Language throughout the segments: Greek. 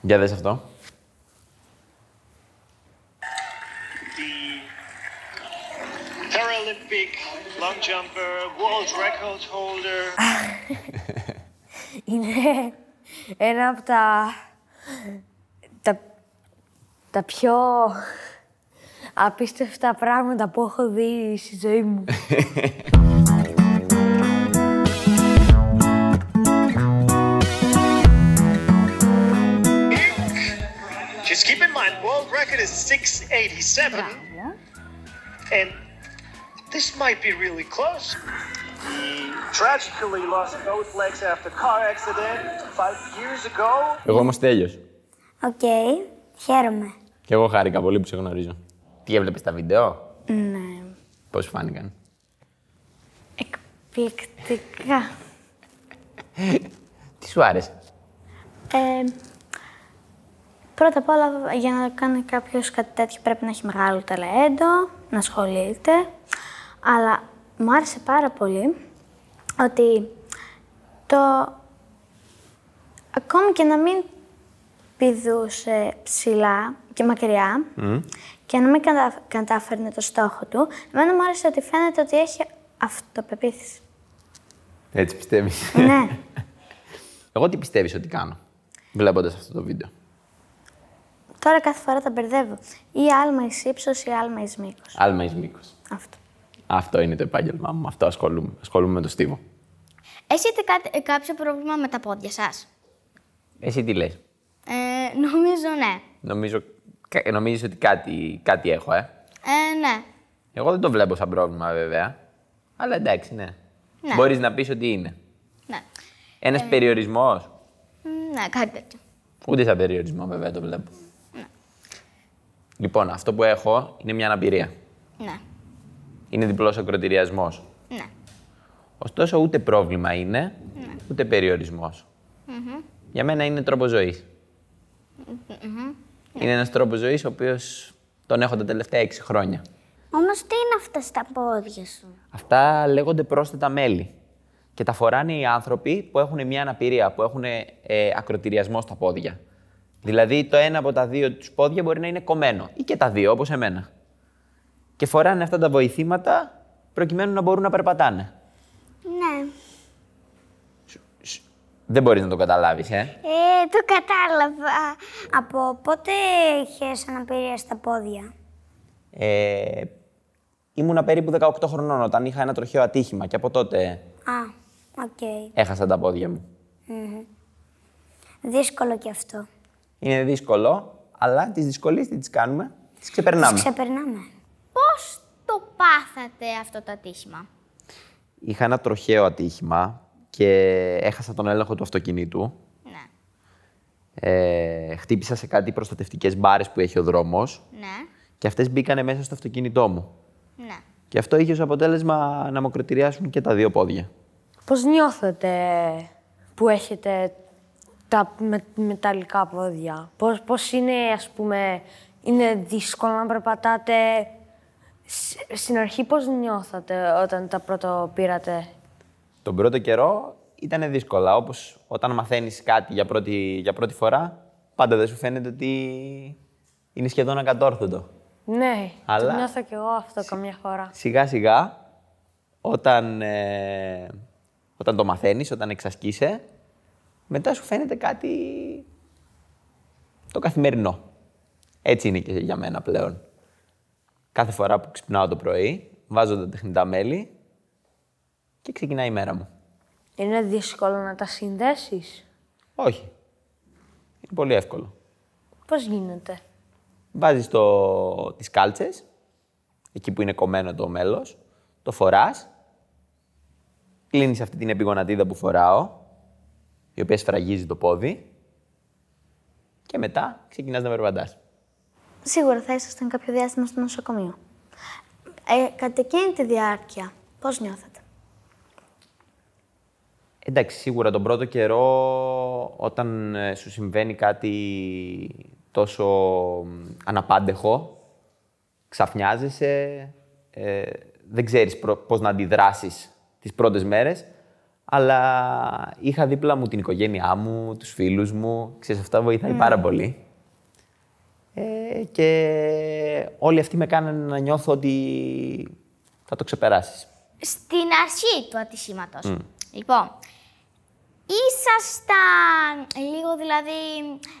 Για δες αυτό. Είναι ένα από τα, τα πιο απίστευτα πράγματα που έχω δει στη ζωή μου. it is 687. Bravo. And this might be really close. He tragically lost both legs after car accident five years ago. Εγώ είμαι ο Στέλιος. Οκ. Okay. Χαίρομαι. Και εγώ χάρηκα πολύ που σε γνωρίζω. Τι έβλεπες τα βίντεο? Ναι. Πώς φάνηκαν? Εκπληκτικά. Τι σου άρεσε? Ε, Πρώτα απ' όλα, για να κάνει κάποιος κάτι τέτοιο, πρέπει να έχει μεγάλο ταλέντο, να ασχολείται. Αλλά μου άρεσε πάρα πολύ ότι το. Ακόμη και να μην πηδούσε ψηλά και μακριά και να μην κατάφερνε το στόχο του, εμένα μου άρεσε ότι φαίνεται ότι έχει αυτοπεποίθηση. Έτσι πιστεύεις. Ναι. Εγώ τι πιστεύεις ότι κάνω, βλέποντας αυτό το βίντεο. Τώρα κάθε φορά τα μπερδεύω. Ή άλμα εις ή ή άλμα εις μήκος. Άλμα εις μήκος. Αυτό. Αυτό είναι το επάγγελμά μου. Αυτό ασχολούμαι. Ασχολούμαι με το στίβο. Έχετε κά... Ε, κάποιο πρόβλημα με τα πόδια σας. Εσύ τι λες. Ε, νομίζω ναι. Νομίζω... Ε, νομίζεις ότι κάτι, κάτι έχω, ε. Ε, ναι. Εγώ δεν το βλέπω σαν πρόβλημα, βέβαια. Αλλά εντάξει, ναι. ναι. Μπορείς να πεις ότι είναι. Ναι. Ένας ε... περιορισμός. Ναι, κάτι τέτοιο. Ούτε σαν περιορισμό, βέβαια, το βλέπω. Λοιπόν, αυτό που έχω είναι μια αναπηρία. Ναι. Είναι διπλός ακροτηριασμός. Ναι. Ωστόσο, ούτε πρόβλημα είναι, ναι. ούτε περιορισμός. Για μένα είναι τρόπο ζωής. Ναι. Είναι ένας τρόπος ζωής ο οποίος τον έχω τα τελευταία έξι χρόνια. Όμως τι είναι αυτά στα πόδια σου. Αυτά λέγονται πρόσθετα μέλη. Και τα φοράνε οι άνθρωποι που έχουν μια αναπηρία, που έχουν ε, ακροτηριασμό στα πόδια. Δηλαδή το ένα από τα δύο τους πόδια μπορεί να είναι κομμένο ή και τα δύο, όπως εμένα. Και φοράνε αυτά τα βοηθήματα προκειμένου να μπορούν να περπατάνε. Ναι. Δεν μπορείς να το καταλάβεις, ε. Ε, το κατάλαβα. Από πότε είχες αναπηρία στα πόδια. Ε, ήμουνα περίπου 18 χρονών όταν είχα ένα τροχαίο ατύχημα και από τότε... Α, οκ. Έχασα τα πόδια μου. Δύσκολο κι αυτό. Είναι δύσκολο, αλλά τις δυσκολίες τις τις κάνουμε, τις ξεπερνάμε. Τις ξεπερνάμε. Πώς το πάθατε αυτό το ατύχημα, Είχα ένα τροχαίο ατύχημα και έχασα τον έλεγχο του αυτοκινήτου. Ναι. Ε, χτύπησα σε κάτι προστατευτικές μπάρες που έχει ο δρόμος. Ναι. Και αυτές μπήκανε μέσα στο αυτοκίνητό μου. Ναι. Και αυτό είχε ως αποτέλεσμα να μου και τα δύο πόδια. Πώς νιώθετε που έχετε τα με, μεταλλικά πόδια. Πώς, πώς είναι, ας πούμε, είναι δύσκολο να περπατάτε. Στην αρχή πώς νιώθατε όταν τα πρώτο πήρατε. Τον πρώτο καιρό ήταν δύσκολα, όπως όταν μαθαίνεις κάτι για πρώτη, για πρώτη φορά, πάντα δεν σου φαίνεται ότι είναι σχεδόν ακατόρθωτο. Ναι, Αλλά... το νιώθω κι εγώ αυτό καμιά φορά. Σιγά σιγά, όταν, ε, όταν το μαθαίνεις, όταν εξασκείσαι, μετά σου φαίνεται κάτι το καθημερινό. Έτσι είναι και για μένα πλέον. Κάθε φορά που ξυπνάω το πρωί, βάζω τα τεχνητά μέλη και ξεκινάει η μέρα μου. Είναι δύσκολο να τα συνδέσεις. Όχι. Είναι πολύ εύκολο. Πώς γίνεται. Βάζεις το... τις κάλτσες, εκεί που είναι κομμένο το μέλος, το φοράς, κλείνεις αυτή την επιγονατίδα που φοράω, η οποία σφραγίζει το πόδι και μετά ξεκινάς να περπατάς. Σίγουρα θα ήσασταν κάποιο διάστημα στο νοσοκομείο. Ε, κατά εκείνη τη διάρκεια, πώς νιώθετε. Εντάξει, σίγουρα τον πρώτο καιρό όταν ε, σου συμβαίνει κάτι τόσο αναπάντεχο, ξαφνιάζεσαι, ε, δεν ξέρεις πώς να αντιδράσεις τις πρώτες μέρες. Αλλά είχα δίπλα μου την οικογένειά μου, τους φίλους μου. Ξέρεις, αυτά βοηθάει mm. πάρα πολύ. Ε, και όλοι αυτοί με κάνανε να νιώθω ότι θα το ξεπεράσεις. Στην αρχή του ατυχήματος. Mm. Λοιπόν, ήσασταν λίγο δηλαδή,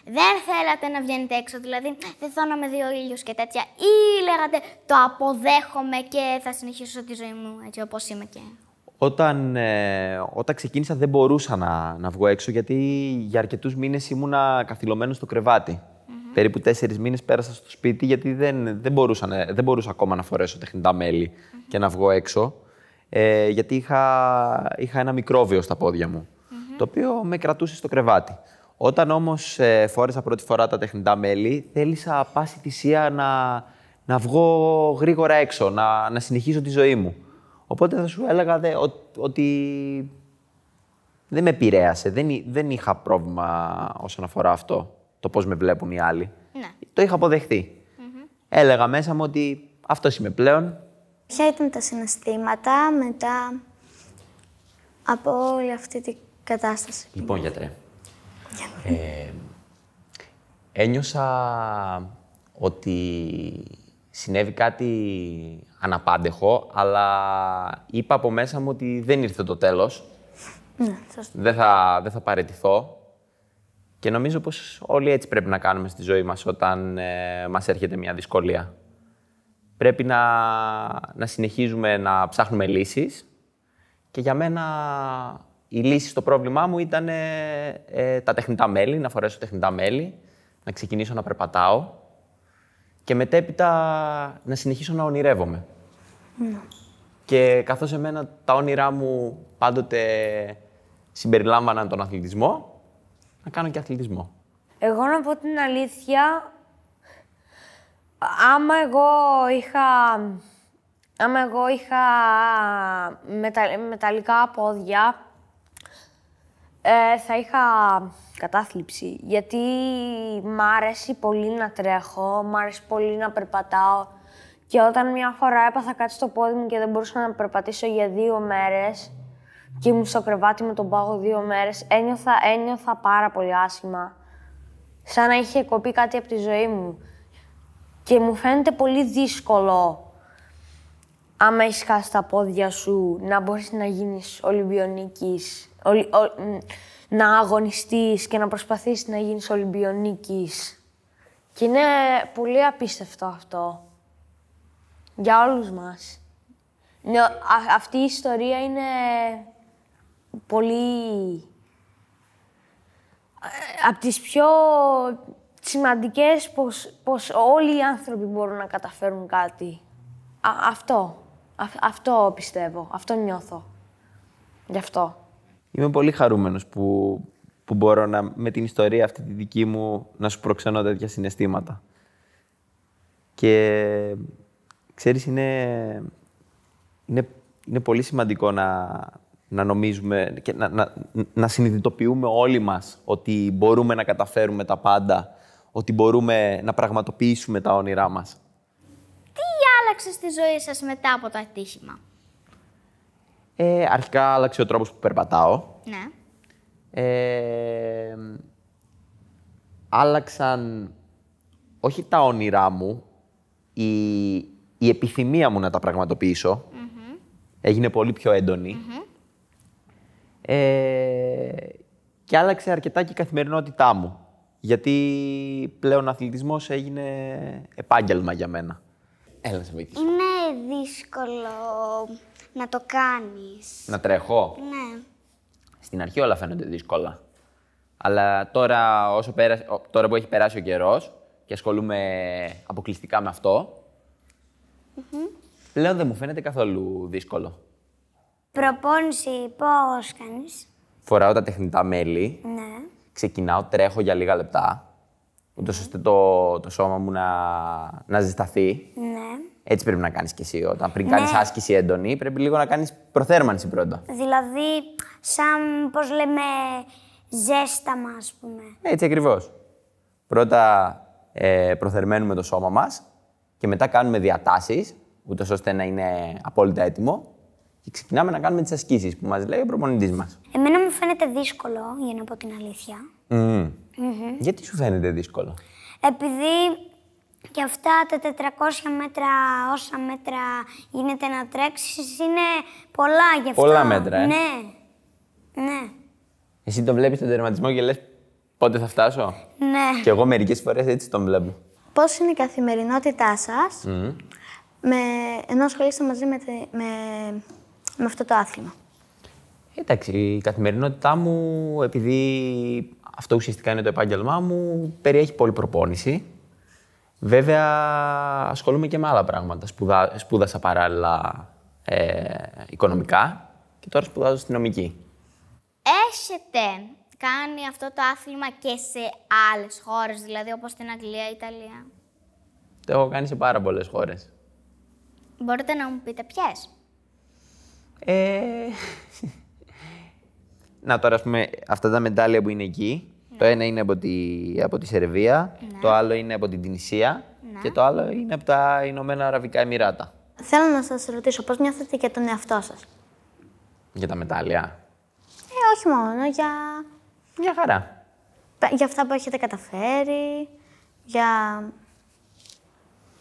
δεν θέλατε να βγαίνετε έξω, δηλαδή δεν θέλω να με δει ο και τέτοια ή λέγατε το αποδέχομαι και θα συνεχίσω τη ζωή μου έτσι όπως είμαι και όταν, ε, όταν ξεκίνησα δεν μπορούσα να, να βγω έξω γιατί για αρκετούς μήνες ήμουνα καθυλωμένος στο κρεβατι Περίπου τέσσερις μήνες πέρασα στο σπίτι γιατί δεν, δεν, μπορούσα, δεν μπορούσα ακόμα να φορέσω τεχνητά και να βγω έξω. Ε, γιατί είχα, είχα ένα μικρόβιο στα πόδια μου, το οποίο με κρατούσε στο κρεβάτι. Όταν όμως ε, φόρεσα πρώτη φορά τα τεχνητά μέλη, θέλησα πάση θυσία να, να βγω γρήγορα έξω, να, να συνεχίσω τη ζωή μου. Οπότε θα σου έλεγα ότι δεν με επηρέασε. Δεν, δεν είχα πρόβλημα όσον αφορά αυτό, το πώς με βλέπουν οι άλλοι. Ναι. Το είχα Έλεγα μέσα μου ότι αυτός είμαι πλέον. Ποια ήταν τα συναισθήματα μετά από όλη αυτή την κατάσταση. Λοιπόν, γιατρέ. Ε, ένιωσα ότι συνέβη κάτι αναπάντεχο, αλλά είπα από μέσα μου ότι δεν ήρθε το τέλος. Ναι, Δεν θα, δεν θα παραιτηθώ. Και νομίζω πως όλοι έτσι πρέπει να κάνουμε στη ζωή μας όταν ε, μας έρχεται μια δυσκολία. Πρέπει να, να συνεχίζουμε να ψάχνουμε λύσεις και για μένα η λύση στο πρόβλημά μου ήταν ε, ε, τα τεχνητά μέλη, να φορέσω τεχνητά μέλη, να ξεκινήσω να περπατάω και μετέπειτα να συνεχίσω να ονειρεύομαι. Ναι. Και καθώς εμένα τα όνειρά μου πάντοτε συμπεριλάμβαναν τον αθλητισμό, να κάνω και αθλητισμό. Εγώ να πω την αλήθεια, άμα εγώ είχα, άμα εγώ είχα μεταλλικά πόδια, ε, θα είχα κατάθλιψη, γιατί μ' άρεσε πολύ να τρέχω, μ' άρεσε πολύ να περπατάω. Και όταν μια φορά έπαθα κάτι στο πόδι μου και δεν μπορούσα να περπατήσω για δύο μέρες και ήμουν στο κρεβάτι με τον πάγο δύο μέρες, ένιωθα, ένιωθα πάρα πολύ άσχημα. Σαν να είχε κοπεί κάτι από τη ζωή μου. Και μου φαίνεται πολύ δύσκολο, άμα έχεις χάσει τα πόδια σου, να μπορείς να γίνεις Ολυμπιονίκης να αγωνιστείς και να προσπαθείς να γίνεις Ολυμπιονίκης. Και είναι πολύ απίστευτο αυτό. Για όλους μας. αυτή η ιστορία είναι πολύ... Ε, Από τις πιο σημαντικές πως, πως όλοι οι άνθρωποι μπορούν να καταφέρουν κάτι. αυτό. αυτό πιστεύω. Αυτό νιώθω. Γι' αυτό. Είμαι πολύ χαρούμενος που, που μπορώ να, με την ιστορία αυτή τη δική μου να σου προξενώ τέτοια συναισθήματα. Και ξέρεις, είναι, είναι, είναι πολύ σημαντικό να, να νομίζουμε και να, να, να συνειδητοποιούμε όλοι μας ότι μπορούμε να καταφέρουμε τα πάντα, ότι μπορούμε να πραγματοποιήσουμε τα όνειρά μας. Τι άλλαξες στη ζωή σας μετά από το ατύχημα? Ε, αρχικά άλλαξε ο τρόπος που περπατάω. Ναι. Ε, άλλαξαν όχι τα όνειρά μου, η, η επιθυμία μου να τα πραγματοποιησω Έγινε πολύ πιο εντονη ε, και άλλαξε αρκετά και η καθημερινότητά μου. Γιατί πλέον ο αθλητισμός έγινε επάγγελμα για μένα. Έλα, σε βοηθήσω. Είναι δύσκολο να το κάνεις. Να τρέχω. Ναι. Στην αρχή όλα φαίνονται δύσκολα. Αλλά τώρα, όσο πέρασε, τώρα που έχει περάσει ο καιρός και ασχολούμαι αποκλειστικά με αυτό, πλέον δεν μου φαίνεται καθόλου δύσκολο. Προπόνηση πω, κάνεις. Φοράω τα τεχνητά μέλη. Ναι. Ξεκινάω, τρέχω για λίγα λεπτά, ούτως ώστε το, το σώμα μου να, να ζεσταθεί. Ναι. Έτσι πρέπει να κάνεις κι εσύ. Όταν πριν ναι. άσκηση έντονη, πρέπει λίγο να κάνεις προθέρμανση πρώτα. Δηλαδή, σαν πώς λέμε, ζέσταμα, ας πούμε. Έτσι ακριβώς. Πρώτα ε, προθερμαίνουμε το σώμα μας και μετά κάνουμε διατάσεις, ούτως ώστε να είναι απόλυτα έτοιμο. Και ξεκινάμε να κάνουμε τις ασκήσεις που μας λέει ο προπονητής μας. Εμένα μου φαίνεται δύσκολο, για να πω την αλήθεια. Mm. Mm-hmm. Γιατί σου φαίνεται δύσκολο, Επειδή και αυτά τα 400 μέτρα, όσα μέτρα γίνεται να τρέξεις, είναι πολλά γι' αυτό. Πολλά μέτρα, ε. Ναι. Ναι. Εσύ το βλέπεις τον τερματισμό και λες πότε θα φτάσω. Ναι. Και εγώ μερικές φορές έτσι τον βλέπω. Πώς είναι η καθημερινότητά σας, με, ενώ ασχολείστε μαζί με, με, με αυτό το άθλημα. Εντάξει, η καθημερινότητά μου, επειδή αυτό ουσιαστικά είναι το επάγγελμά μου, περιέχει πολύ προπόνηση. Βέβαια, ασχολούμαι και με άλλα πράγματα. Σπουδά, σπούδασα παράλληλα ε, οικονομικά και τώρα σπουδάζω στην νομική. Έχετε κάνει αυτό το άθλημα και σε άλλες χώρες, δηλαδή όπως στην Αγγλία, η Ιταλία. Το έχω κάνει σε πάρα πολλές χώρες. Μπορείτε να μου πείτε ποιες. Ε, να τώρα, ας πούμε, αυτά τα μετάλλια που είναι εκεί, το ένα είναι από τη, από τη Σερβία, ναι. το άλλο είναι από την Τινησία ναι. και το άλλο είναι από τα Ηνωμένα Αραβικά Εμμυράτα. Θέλω να σας ρωτήσω, πώς νιώθετε για τον εαυτό σας. Για τα μετάλλια. Ε, όχι μόνο, για... Για χαρά. Για αυτά που έχετε καταφέρει, για...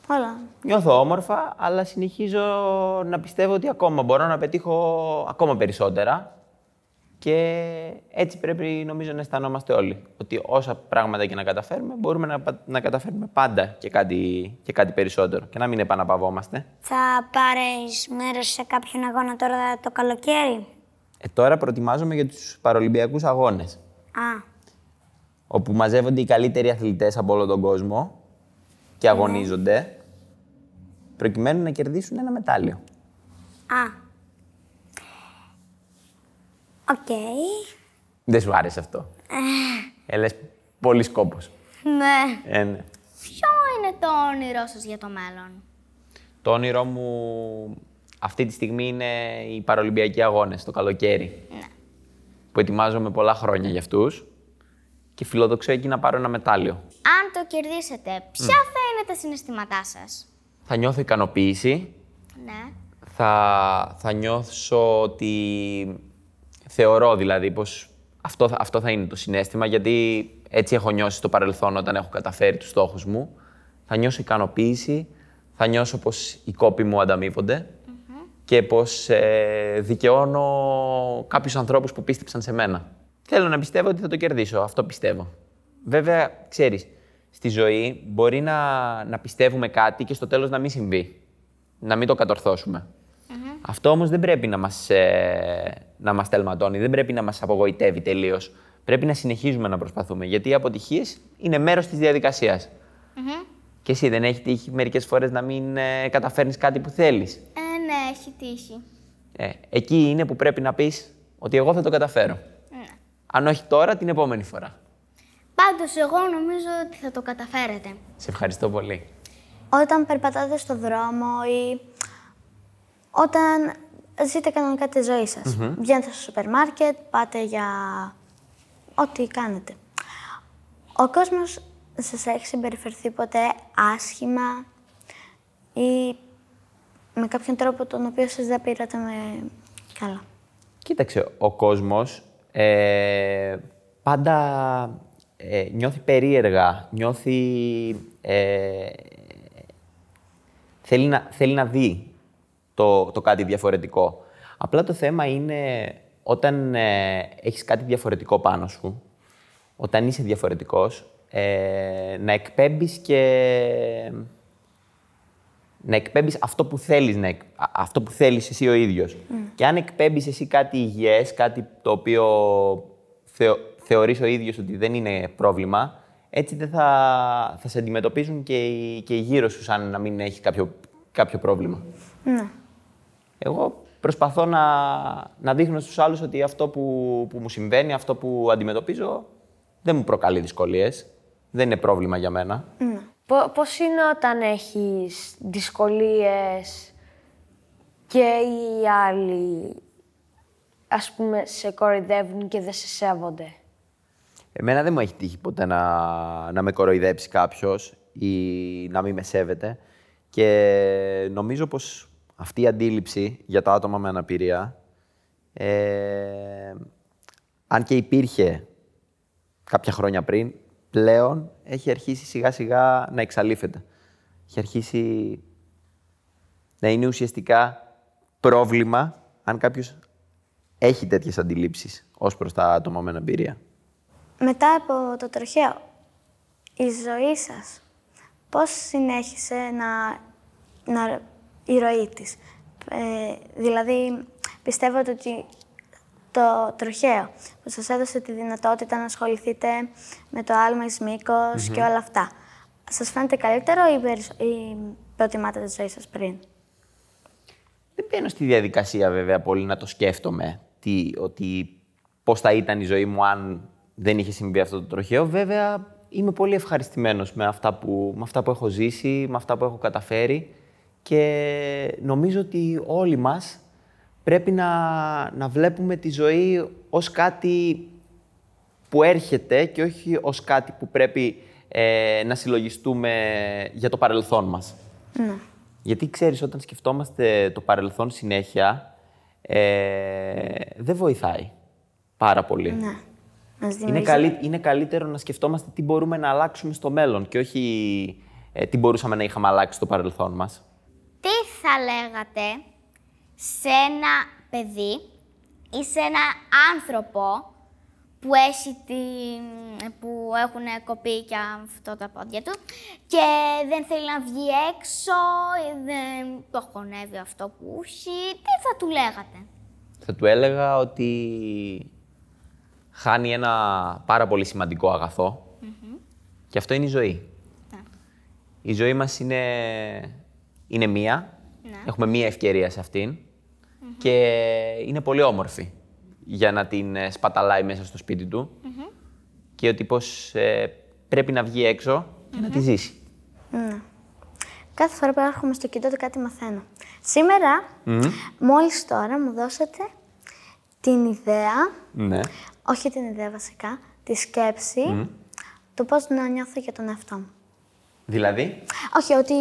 Όλα. Νιώθω όμορφα, αλλά συνεχίζω να πιστεύω ότι ακόμα μπορώ να πετύχω ακόμα περισσότερα και έτσι πρέπει νομίζω να αισθανόμαστε όλοι. Ότι όσα πράγματα και να καταφέρουμε, μπορούμε να, να καταφέρουμε πάντα και κάτι, και κάτι περισσότερο. Και να μην επαναπαυόμαστε. Θα πάρεις μέρος σε κάποιον αγώνα τώρα το καλοκαίρι. Ε, τώρα προετοιμάζομαι για τους παρολυμπιακούς Αγώνες. Α. Όπου μαζεύονται οι καλύτεροι αθλητές από όλο τον κόσμο και ναι. αγωνίζονται. Προκειμένου να κερδίσουν ένα μετάλλιο. Α. Οκ. Okay. Δεν σου άρεσε αυτό. Ε, λες πολύ σκόπος. Ναι. Ε, ναι. Ποιο είναι το όνειρό σας για το μέλλον. Το όνειρό μου αυτή τη στιγμή είναι οι παρολυμπιακοί αγώνες το καλοκαίρι. Ναι. Που ετοιμάζομαι πολλά χρόνια για αυτούς και φιλοδοξώ εκεί να πάρω ένα μετάλλιο. Αν το κερδίσετε, ποια θα είναι τα συναισθήματά σας. Θα νιώθω ικανοποίηση. Ναι. Θα, θα νιώθω ότι Θεωρώ δηλαδή πως αυτό, αυτό θα είναι το συνέστημα, γιατί έτσι έχω νιώσει στο παρελθόν όταν έχω καταφέρει τους στόχους μου. Θα νιώσω ικανοποίηση, θα νιώσω πως οι κόποι μου ανταμειβονται και πως ε, δικαιώνω κάποιους ανθρώπους που πίστεψαν σε μένα. Θέλω να πιστεύω ότι θα το κερδίσω, αυτό πιστεύω. Βέβαια, ξέρεις, στη ζωή μπορεί να, να πιστεύουμε κάτι και στο τέλος να μην συμβεί, να μην το κατορθώσουμε. Αυτό όμως δεν πρέπει να μας ε, να μας τελματώνει, δεν πρέπει να μας απογοητεύει τελείως. Πρέπει να συνεχίζουμε να προσπαθούμε. Γιατί οι αποτυχίες είναι μέρος της διαδικασίας. Mm-hmm. Και εσύ δεν έχει τύχει μερικές φορές να μην ε, καταφέρνεις κάτι που θέλεις. Ε, ναι, έχει τύχει. Ε, εκεί είναι που πρέπει να πεις ότι εγώ θα το καταφέρω. Ναι. Αν όχι τώρα, την επόμενη φορά. Πάντως, εγώ νομίζω ότι θα το καταφέρετε. Σε ευχαριστώ πολύ. Όταν περπατάτε στο δρόμο ή όταν ζείτε κανονικά τη ζωή σας. Βγαίνετε στο σούπερ μάρκετ, πάτε για ό,τι κάνετε. Ο κόσμος σας έχει συμπεριφερθεί ποτέ άσχημα ή με κάποιον τρόπο τον οποίο σας δεν πήρατε με καλά. Κοίταξε, ο κόσμος ε, πάντα ε, νιώθει περίεργα, νιώθει... Ε, θέλει, να, θέλει να δει το, το κάτι διαφορετικό. Απλά το θέμα είναι όταν ε, έχεις κάτι διαφορετικό πάνω σου, όταν είσαι διαφορετικός, ε, να εκπέμπεις και... Να εκπέμπεις αυτό που θέλεις, αυτό που θέλεις εσύ ο ίδιος. Mm. Και αν εκπέμπεις εσύ κάτι υγιές, κάτι το οποίο θεω... θεωρείς ο ίδιος ότι δεν είναι πρόβλημα, έτσι δεν θα, θα σε αντιμετωπίζουν και οι, γύρω σου σαν να μην έχει κάποιο, πρόβλημα. Ναι. Εγώ προσπαθώ να, να δείχνω στους άλλους ότι αυτό που, που μου συμβαίνει, αυτό που αντιμετωπίζω, δεν μου προκαλεί δυσκολίες. Δεν είναι πρόβλημα για μένα. Ναι. Πώς είναι όταν έχεις δυσκολίες και οι άλλοι, ας πούμε, σε κοροϊδεύουν και δεν σε σέβονται. Εμένα δεν μου έχει τύχει ποτέ να, να με κοροϊδέψει κάποιος ή να μην με σέβεται. Και νομίζω πως αυτή η αντίληψη για τα άτομα με αναπηρία, ε, αν και υπήρχε κάποια χρόνια πριν, πλέον έχει αρχίσει σιγά σιγά να εξαλείφεται. Έχει αρχίσει να είναι ουσιαστικά πρόβλημα αν κάποιος έχει τέτοιες αντιλήψεις ως προς τα άτομα με αναπηρία. Μετά από το τροχαίο, η ζωή σας πώς συνέχισε να, να η ροή της. Ε, δηλαδή, πιστεύω ότι το τροχαίο που σας έδωσε τη δυνατότητα να ασχοληθείτε με το άλμα εις μηκο και όλα αυτά. Σας φαίνεται καλύτερο ή, ή προτιμάτε τη ζωή σας πριν. Δεν μπαίνω στη διαδικασία βέβαια πολύ να το σκέφτομαι τι, ότι πώς θα ήταν η ζωή μου αν δεν είχε συμβεί αυτό το τροχαίο. Βέβαια είμαι πολύ ευχαριστημένος με με αυτά που έχω ζήσει, με αυτά που έχω καταφέρει. Και νομίζω ότι όλοι μας πρέπει να, να βλέπουμε τη ζωή ως κάτι που έρχεται και όχι ως κάτι που πρέπει ε, να συλλογιστούμε για το παρελθόν μας. Ναι. Γιατί ξέρεις, όταν σκεφτόμαστε το παρελθόν συνέχεια, ε, δεν βοηθάει πάρα πολύ. Ναι. είναι, είναι καλύτερο να σκεφτόμαστε τι μπορούμε να αλλάξουμε στο μέλλον και όχι ε, τι μπορούσαμε να είχαμε αλλάξει στο παρελθόν μας τι θα λέγατε σε ένα παιδί ή σε ένα άνθρωπο που, έχει που έχουν κοπεί και αυτό τα πόδια του και δεν θέλει να βγει έξω, ή δεν το χωνεύει αυτό που έχει. Τι θα του λέγατε. Θα του έλεγα ότι χάνει ένα πάρα πολύ σημαντικό αγαθό και αυτό είναι η ζωή. Ναι. Η ζωή μας είναι είναι μία. Ναι. Έχουμε μία ευκαιρία σε αυτην Και είναι πολύ όμορφη για να την ε, σπαταλάει μέσα στο σπίτι του. Και ότι πως ε, πρέπει να βγει έξω να τη ζήσει. Ναι. Κάθε φορά που έρχομαι στο κοινό του κάτι μαθαίνω. Σήμερα, μόλις τώρα, μου δώσατε την ιδέα, ναι. όχι την ιδέα βασικά, τη σκέψη, το πώς να νιώθω για τον εαυτό μου. Δηλαδή? Όχι, ότι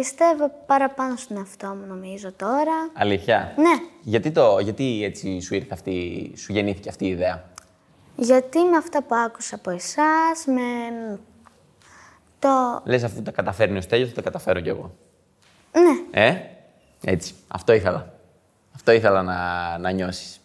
Πιστεύω παραπάνω στον εαυτό μου, νομίζω τώρα. Αλήθεια. Ναι. Γιατί, το, γιατί έτσι σου, ήρθε αυτή, σου γεννήθηκε αυτή η ιδέα. Γιατί με αυτά που άκουσα από εσάς με το... Λες αφού τα καταφέρνει ο Στέλιος, θα τα καταφέρω κι εγώ. Ναι. Ε, έτσι. Αυτό ήθελα. Αυτό ήθελα να, να νιώσεις.